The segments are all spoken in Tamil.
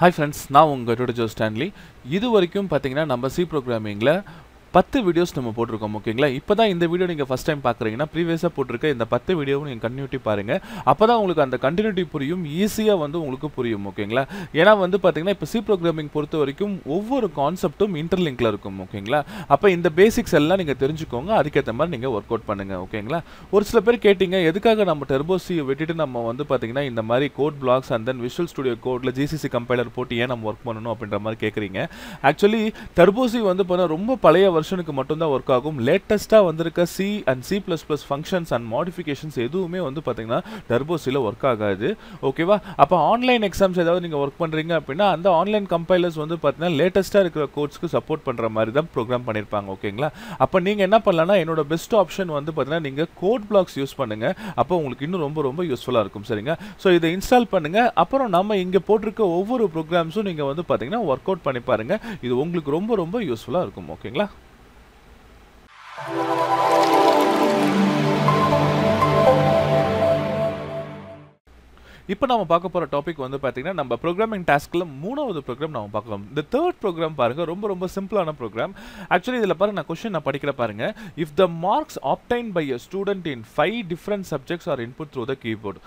ஹாய் ஃப்ரெண்ட்ஸ் நான் உங்கள் டூடோ ஜோ ஸ்டான்லி இது வரைக்கும் பார்த்தீங்கன்னா நம்ம சி ப்ரோக்ராமிங்கில் பத்து வீடியோஸ் நம்ம போட்டிருக்கோம் ஓகேங்களா இப்போ தான் இந்த வீடியோ நீங்கள் ஃபஸ்ட் டைம் பார்க்குறீங்கன்னா ப்ரீவியஸாக போட்டிருக்க இந்த பத்து வீடியோவும் நீங்கள் கண்டினியூட்டி பாருங்கள் அப்போ தான் உங்களுக்கு அந்த கண்டினியூட்டி புரியும் ஈஸியாக வந்து உங்களுக்கு புரியும் ஓகேங்களா ஏன்னா வந்து பார்த்தீங்கன்னா இப்போ சி ப்ரோக்ராமிங் பொறுத்த வரைக்கும் ஒவ்வொரு கான்செப்ட்டும் இன்டர்லிங்கில் இருக்கும் ஓகேங்களா அப்போ இந்த பேசிக்ஸ் எல்லாம் நீங்கள் தெரிஞ்சுக்கோங்க அதுக்கேற்ற மாதிரி நீங்கள் ஒர்க் அவுட் பண்ணுங்கள் ஓகேங்களா ஒரு சில பேர் கேட்டிங்க எதுக்காக நம்ம டெர்போ சியை விட்டுட்டு நம்ம வந்து பார்த்தீங்கன்னா இந்த மாதிரி code blocks and then visual studio கோடில் ஜிசிசி கம்பைலர் போட்டு ஏன் நம்ம ஒர்க் பண்ணணும் அப்படின்ற மாதிரி கேட்குறீங்க ஆக்சுவலி டர்போசி வந்து பார்த்தீங்கன்னா ரொம்ப பழைய வருஷனுக்கு மட்டும்தான் ஒர்க் ஆகும் லேட்டஸ்ட்டாக வந்திருக்க C and C plus plus functions and modifications எதுவுமே வந்து பார்த்தீங்கன்னா டர்போசியில் ஒர்க் ஆகாது ஓகேவா அப்போ ஆன்லைன் எக்ஸாம்ஸ் ஏதாவது நீங்கள் ஒர்க் பண்ணுறீங்க அப்படின்னா அந்த ஆன்லைன் கம்பைலர்ஸ் வந்து பார்த்தீங்கன்னா லேட்டஸ்ட்டாக இருக்கிற கோர்ஸ்க்கு சப்போர்ட் பண்ணுற மாதிரி தான் ப்ரோக்ராம் பண்ணியிருப்பாங்க ஓகேங்களா அப்போ நீங்கள் என்ன பண்ணலன்னா என்னோட பெஸ்ட் ஆப்ஷன் வந்து பார்த்தீங்கன்னா நீங்கள் கோட் பிளாக்ஸ் யூஸ் பண்ணுங்கள் அப்போ உங்களுக்கு இன்னும் ரொம்ப ரொம்ப யூஸ்ஃபுல்லாக இருக்கும் சரிங்க ஸோ இதை இன்ஸ்டால் பண்ணுங்கள் அப்புறம் நம்ம இங்கே போட்டிருக்க ஒவ்வொரு ப்ரோக்ராம்ஸும் நீங்கள் வந்து பார்த்தீங்கன்னா ஒர்க் அவுட் பண்ணி பாருங்கள் இது உங்களுக்கு ரொம்ப ரொம்ப யூஸ்ஃபுல்லாக இருக்கும் ஓகேங்களா இப்போ நம்ம பார்க்க போகிற டாபிக் வந்து பார்த்தீங்கன்னா நம்ம ப்ரோக்ராமிங் டாஸ்கில் மூணாவது ப்ரோக்ராம் நம்ம பார்க்கலாம் இந்த தேர்ட் ப்ரோக்ராம் பாருங்கள் ரொம்ப ரொம்ப சிம்பிளான ப்ரோக்ராம் ஆக்சுவலி இதில் பாருங்க நான் கொஷின் நான் படிக்கிற பாருங்க if the marks obtained by a student in five different subjects are input through the keyboard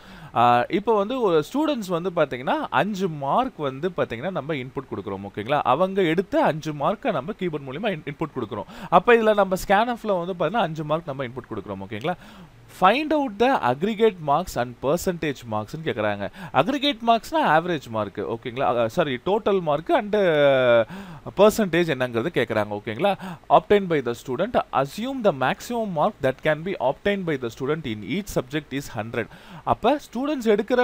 இப்போ வந்து ஒரு ஸ்டூடெண்ட்ஸ் வந்து பார்த்தீங்கன்னா அஞ்சு மார்க் வந்து பார்த்தீங்கன்னா நம்ம இன்புட் கொடுக்குறோம் ஓகேங்களா அவங்க எடுத்து அஞ்சு மார்க்கை நம்ம கீபோர்ட் மூலியமாக இன்புட் கொடுக்குறோம் அப்போ இதில் நம்ம ஸ்கேன் ஆஃபில் வந்து பார்த்தீங்கன்னா அஞ்சு மார்க் நம்ம இன்புட் கொடுக்குறோம் ஓகேங்களா find out the aggregate marks and percentage மார்க்ஸ்னு கேட்குறாங்க அக்ரிகேட் மார்க்ஸ்னால் ஆவரேஜ் மார்க் ஓகேங்களா sorry total mark and percentage என்னங்கிறது கேட்குறாங்க ஓகேங்களா obtained by the student assume the maximum mark that can be obtained by the student in each subject is hundred அப்போ ஸ்டூடெண்ட்ஸ் எடுக்கிற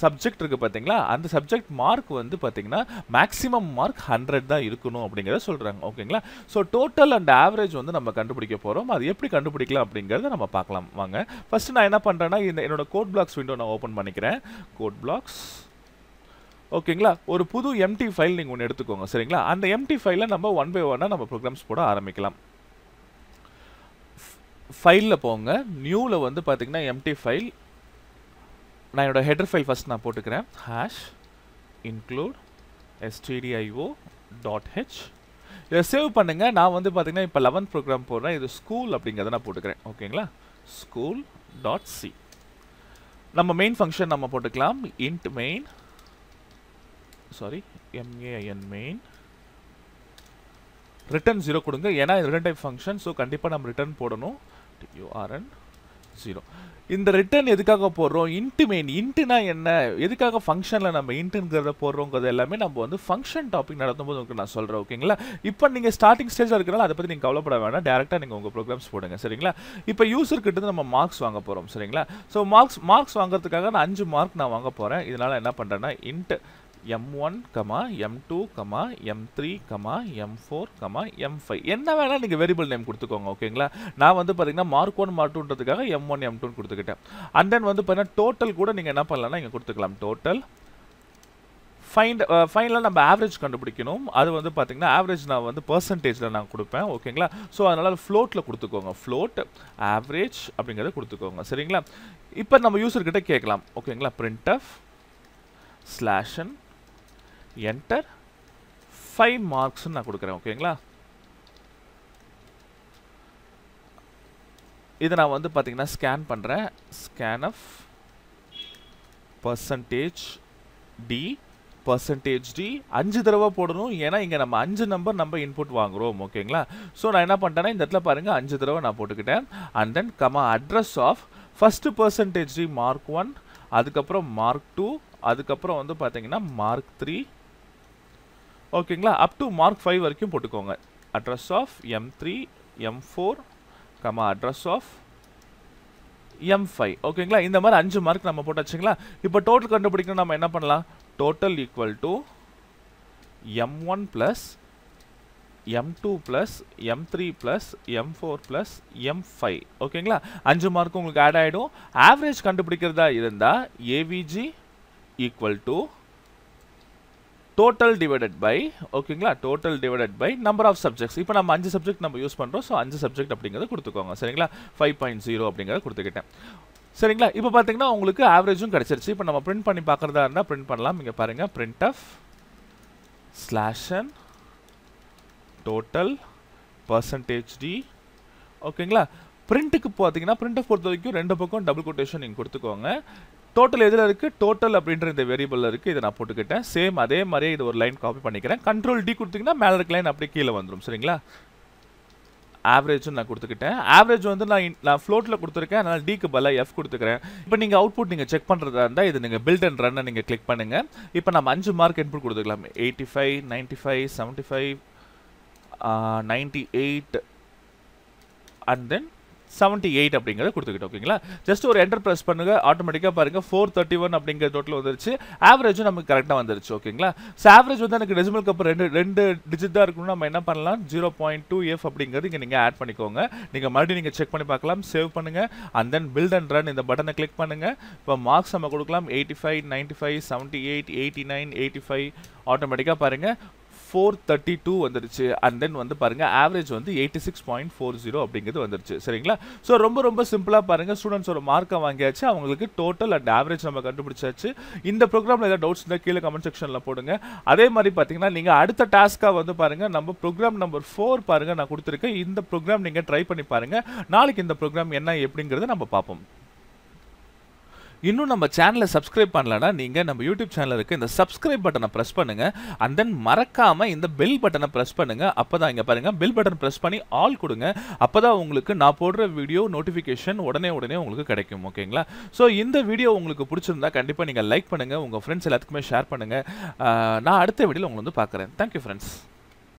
சப்ஜெக்ட் இருக்குது பார்த்தீங்களா அந்த சப்ஜெக்ட் மார்க் வந்து பார்த்தீங்கன்னா மேக்ஸிமம் மார்க் ஹண்ட்ரட் தான் இருக்கணும் அப்படிங்கிறத சொல்கிறாங்க ஓகேங்களா ஸோ டோட்டல் அண்ட் ஆவரேஜ் வந்து நம்ம கண்டுபிடிக்க போகிறோம் அது எப்படி கண்டுபிடிக்கலாம் அப்படிங்கிறத நம்ம பார்க்கலாம் வாங்க ஃபஸ்ட்டு நான் என்ன பண்ணுறேன்னா இந்த என்னோட கோட் பிளாக்ஸ் விண்டோ நான் ஓப்பன் பண்ணிக்கிறேன் கோட் பிளாக்ஸ் ஓகேங்களா ஒரு புது எம்டி ஃபைல் நீங்கள் ஒன்று எடுத்துக்கோங்க சரிங்களா அந்த எம்டி ஃபைலில் நம்ம ஒன் பை ஒன்னாக நம்ம ப்ரோக்ராம்ஸ் போட ஆரம்பிக்கலாம் ஃபைலில் போங்க நியூவில் வந்து பார்த்தீங்கன்னா எம்டி ஃபைல் நான் என்னோடய ஹெட்ரு ஃபைல் ஃபஸ்ட் நான் போட்டுக்கிறேன் hash include STDIO dot H இதை சேவ் பண்ணுங்கள் நான் வந்து பார்த்திங்கன்னா இப்போ லெவன்த் ப்ரோக்ராம் போடுறேன் இது ஸ்கூல் அப்படிங்கிறத நான் போட்டுக்கிறேன் ஓகேங்களா ஸ்கூல் டாட் சி நம்ம மெயின் ஃபங்க்ஷன் நம்ம போட்டுக்கலாம் int main sorry MAIN main return zero கொடுங்க ஏன்னா இது ரிட்டன் டைப் ஃபங்க்ஷன் ஸோ கண்டிப்பாக நம்ம ரிட்டர்ன் போடணும் யூஆர்என் முடிச்சிடும் இந்த ரிட்டர்ன் எதுக்காக போடுறோம் இன்ட்டு மெயின் இன்ட்டுனா என்ன எதுக்காக ஃபங்க்ஷனில் நம்ம இன்ட்டுங்கிறத போடுறோங்கிறது எல்லாமே நம்ம வந்து ஃபங்க்ஷன் டாபிக் போது உங்களுக்கு நான் சொல்கிறேன் ஓகேங்களா இப்போ நீங்கள் ஸ்டார்டிங் ஸ்டேஜில் இருக்கிறனால அதை பற்றி நீங்கள் கவலைப்பட வேணாம் டேரெக்டாக நீங்கள் உங்கள் ப்ரோக்ராம்ஸ் போடுங்க சரிங்களா இப்போ யூசர்கிட்ட நம்ம மார்க்ஸ் வாங்க போகிறோம் சரிங்களா ஸோ மார்க்ஸ் மார்க்ஸ் வாங்குறதுக்காக நான் அஞ்சு மார்க் நான் வாங்க போகிறேன் இதனால் என்ன பண்ணுறேன்னா int M M M one comma comma comma two three M four comma M five என்ன வேணால் நீங்கள் வேரியபிள் நேம் கொடுத்துக்கோங்க ஓகேங்களா நான் வந்து பார்த்தீங்கன்னா மார்க் ஒன் மார்க் டூன்றதுக்காக எம் ஒன் எம் டூன்னு கொடுத்துக்கிட்டேன் அண்ட் தென் வந்து பார்த்தீங்கன்னா டோட்டல் கூட நீங்கள் என்ன பண்ணலாம்னா இங்கே கொடுத்துக்கலாம் டோட்டல் ஃபைண்ட் ஃபைனலாக நம்ம ஆவரேஜ் கண்டுபிடிக்கணும் அது வந்து பார்த்தீங்கன்னா ஆவரேஜ் நான் வந்து பர்சன்டேஜில் நான் கொடுப்பேன் ஓகேங்களா ஸோ அதனால் ஃப்ளோட்டில் கொடுத்துக்கோங்க ஃப்ளோட் ஆவரேஜ் அப்படிங்கிறத கொடுத்துக்கோங்க சரிங்களா இப்போ நம்ம யூஸர்கிட்ட கேட்கலாம் ஓகேங்களா print F slash N enter five மார்க்ஸ்னு நான் கொடுக்குறேன் ஓகேங்களா இதை நான் வந்து பார்த்தீங்கன்னா ஸ்கேன் பண்ணுறேன் scan F percentage D percentage D அஞ்சு தடவை போடணும் ஏன்னா இங்கே நம்ம அஞ்சு நம்பர் நம்ம இன்புட் வாங்குகிறோம் ஓகேங்களா ஸோ நான் என்ன பண்ணிட்டேன்னா இந்த இடத்துல பாருங்கள் அஞ்சு தடவை நான் போட்டுக்கிட்டேன் and then comma address of first percentage D mark one அதுக்கப்புறம் மார்க் டூ அதுக்கப்புறம் வந்து பார்த்தீங்கன்னா மார்க் த்ரீ ஓகேங்களா அப் டு மார்க் ஃபைவ் வரைக்கும் போட்டுக்கோங்க address of M three M four comma address of M five ஓகேங்களா இந்த மாதிரி அஞ்சு மார்க் நம்ம போட்டாச்சுங்களா இப்போ டோட்டல் கண்டுபிடிக்கணும் நம்ம என்ன பண்ணலாம் total equal to M one plus M two plus M three plus M four plus M five ஓகேங்களா அஞ்சு மார்க் உங்களுக்கு ஆட் ஆகிடும் ஆவரேஜ் கண்டுபிடிக்கிறதா இருந்தால் AVG equal to total divided by ஓகேங்களா total divided by number of subjects இப்போ நம்ம அஞ்சு சப்ஜெக்ட் நம்ம யூஸ் பண்ணுறோம் ஸோ அஞ்சு சப்ஜெக்ட் அப்படிங்கிறத கொடுத்துக்கோங்க சரிங்களா ஃபைவ் பாயிண்ட் ஜீரோ அப்படிங்கிறத கொடுத்துக்கிட்டேன் சரிங்களா இப்போ பார்த்தீங்கன்னா உங்களுக்கு ஆவரேஜும் கிடச்சிருச்சு இப்போ நம்ம பிரிண்ட் பண்ணி பார்க்குறதா இருந்தால் பிரிண்ட் பண்ணலாம் இங்கே பாருங்கள் print F slash N total percentage D ஓகேங்களா பிரிண்ட்டுக்கு பார்த்தீங்கன்னா பிரிண்ட் ஆஃப் பொறுத்த வரைக்கும் ரெண்டு பக்கம் டபுள் கொட்டேஷன் நீங்கள் கொடுத்துக்கோங்க டோட்டல் எதில் இருக்குது டோட்டல் அப்படின்ற இந்த வேரியபிள் இருக்குது இதை நான் போட்டுக்கிட்டேன் சேம் அதே மாதிரியே இது ஒரு லைன் காப்பி பண்ணிக்கிறேன் கண்ட்ரோல் டி கொடுத்தீங்கன்னா மேலே இருக்க லைன் அப்படியே கீழே வந்துடும் சரிங்களா ஆவரேஜும் நான் கொடுத்துக்கிட்டேன் ஆவரேஜ் வந்து நான் நான் ஃப்ளோட்டில் கொடுத்துருக்கேன் அதனால் டிக்கு பதில் எஃப் கொடுத்துக்கிறேன் இப்போ நீங்கள் அவுட்புட் நீங்கள் செக் பண்ணுறதா இருந்தால் இது நீங்கள் பில்ட் அண்ட் ரன்னை நீங்கள் கிளிக் பண்ணுங்கள் இப்போ நம்ம அஞ்சு மார்க் இன்புட் கொடுத்துக்கலாம் eighty five ninety five seventy five ninety eight and then seventy eight அப்படிங்கிறத கொடுத்துக்கிட்டோம் ஓகேங்களா ஜஸ்ட் ஒரு என்டர் ப்ரெஸ் பண்ணுங்கள் ஆட்டோமேட்டிக்காக பாருங்கள் ஃபோர் தேர்ட்டி ஒன் அப்படிங்கிற டோட்டல் வந்துருச்சு ஆவரேஜும் நமக்கு கரெக்டாக வந்துருச்சு ஓகேங்களா ஸோ ஆவரேஜ் வந்து எனக்கு டெசிமல் கப்பர் ரெண்டு ரெண்டு டிஜிட் தான் இருக்கணும் நம்ம என்ன பண்ணலாம் ஜீரோ பாயிண்ட் டூ எஃப் அப்படிங்கிறது இங்கே நீங்கள் ஆட் பண்ணிக்கோங்க நீங்கள் மறுபடியும் நீங்கள் செக் பண்ணி பார்க்கலாம் சேவ் பண்ணுங்கள் and then build and run இந்த பட்டனை கிளிக் பண்ணுங்கள் இப்போ மார்க்ஸ் நம்ம கொடுக்கலாம் eighty five ninety five seventy eight eighty nine eighty five ஆட்டோமேட்டிக்காக பாருங்கள் ஃபோர் தேர்ட்டி டூ வந்துருச்சு அண்ட் தென் வந்து பாருங்கள் ஆவரேஜ் வந்து eighty six point four zero அப்படிங்கிறது வந்துருச்சு சரிங்களா ஸோ ரொம்ப ரொம்ப சிம்பிளாக பாருங்கள் ஸ்டூடெண்ட்ஸோட மார்க்கை வாங்கியாச்சு அவங்களுக்கு டோட்டல் அண்ட் ஆவரேஜ் நம்ம கண்டுபிடிச்சாச்சு இந்த ப்ரோக்ராமில் ஏதாவது டவுட்ஸ் இருந்தால் கீழே கமெண்ட் செக்ஷனில் போடுங்க அதே மாதிரி பார்த்தீங்கன்னா நீங்கள் அடுத்த டாஸ்க்காக வந்து பாருங்கள் நம்ம ப்ரோக்ராம் நம்பர் ஃபோர் பாருங்கள் நான் கொடுத்துருக்கேன் இந்த ப்ரோக்ராம் நீங்கள் ட்ரை பண்ணி பாருங்கள் நாளைக்கு இந்த ப்ரோக்ராம் என்ன எப்படிங்கிறத நம்ம பார்ப்போம் இன்னும் நம்ம சேனலை சப்ஸ்கிரைப் பண்ணலன்னா நீங்கள் நம்ம யூடியூப் சேனல் இருக்க இந்த சப்ஸ்கிரைப் பட்டனை ப்ரெஸ் பண்ணுங்கள் அண்ட் தென் மறக்காமல் இந்த பெல் பட்டனை ப்ரெஸ் பண்ணுங்கள் அப்போ தான் இங்கே பாருங்கள் பெல் பட்டன் ப்ரெஸ் பண்ணி ஆல் கொடுங்க அப்போ தான் உங்களுக்கு நான் போடுற வீடியோ நோட்டிஃபிகேஷன் உடனே உடனே உங்களுக்கு கிடைக்கும் ஓகேங்களா ஸோ இந்த வீடியோ உங்களுக்கு பிடிச்சிருந்தா கண்டிப்பாக நீங்கள் லைக் பண்ணுங்கள் உங்கள் ஃப்ரெண்ட்ஸ் எல்லாத்துக்குமே ஷேர் பண்ணுங்கள் நான் அடுத்த வீடியோவில் உங்களை வந்து பார்க்குறேன் தேங்க்யூ ஃப்ரெண்ட்ஸ்